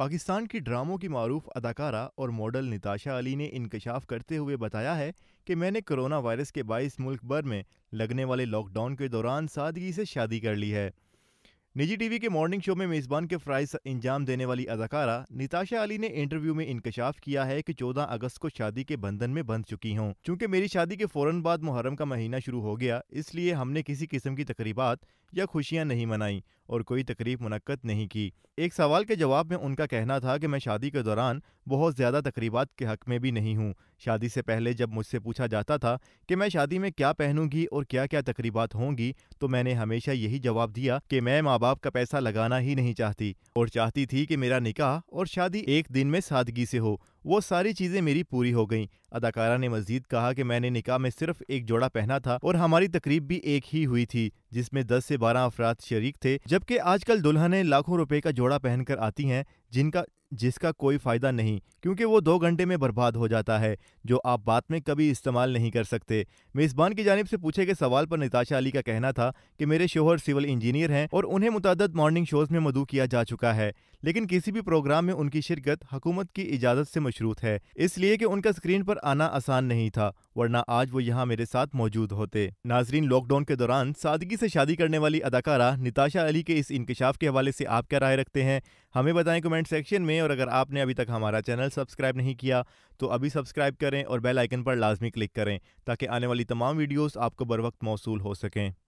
पाकिस्तान की ड्रामों की मरूफ अदाकारा और मॉडल निताशा अली ने इंकशाफ करते हुए बताया है कि मैंने कोरोना वायरस के बायस मुल्क भर में लगने वाले लॉकडाउन के दौरान सादगी से शादी कर ली है निजी टीवी के मॉर्निंग शो में मेज़बान के फ़्राइज अंजाम देने वाली अदाकारा निताशा अली ने इंटरव्यू में इंकशाफ किया है कि 14 अगस्त को शादी के बंधन में बंध चुकी हूं चूंकि मेरी शादी के फौरन बाद मुहर्रम का महीना शुरू हो गया इसलिए हमने किसी किस्म की तकरीबा या खुशियां नहीं मनाईं और कोई तकरीब मुनद नहीं की एक सवाल के जवाब में उनका कहना था कि मैं शादी के दौरान बहुत ज़्यादा तकरीबा के हक़ में भी नहीं हूँ शादी से पहले जब मुझसे पूछा जाता था कि मैं शादी में क्या पहनूंगी और क्या क्या तकरीबात होंगी तो मैंने हमेशा यही जवाब दिया कि मैं माँ बाप का पैसा लगाना ही नहीं चाहती और चाहती थी कि मेरा निकाह और शादी एक दिन में सादगी से हो वो सारी चीज़ें मेरी पूरी हो गईं अदाकारा ने मजीद कहा कि मैंने निकाह में सिर्फ एक जोड़ा पहना था और हमारी तकरीब भी एक ही हुई थी जिसमें 10 से 12 अफराद शरीक थे जबकि आजकल दुल्हनें लाखों रुपए का जोड़ा पहनकर आती हैं जिनका जिसका कोई फ़ायदा नहीं क्योंकि वो दो घंटे में बर्बाद हो जाता है जो आप बात में कभी इस्तेमाल नहीं कर सकते मेज़बान की जानब से पूछे गए सवाल पर नताशा अली का कहना था कि मेरे शोहर सिविल इंजीनियर हैं और उन्हें मुतद मॉर्निंग शोज़ में मदू किया जा चुका है लेकिन किसी भी प्रोग्राम में उनकी शिरकत हुकूमत की इजाज़त से मशरूत है इसलिए कि उनका स्क्रीन पर आना आसान नहीं था वरना आज वो यहाँ मेरे साथ मौजूद होते नाजरीन लॉकडाउन के दौरान सादगी से शादी करने वाली अदाकारा निताशा अली के इस इंकशाफ के हवाले से आप क्या राय रखते हैं हमें बताएं कमेंट सेक्शन में और अगर आपने अभी तक हमारा चैनल सब्सक्राइब नहीं किया तो अभी सब्सक्राइब करें और बेल आइकन पर लाजमी क्लिक करें ताकि आने वाली तमाम वीडियोस आपको बर वक्त मौसू हो सकें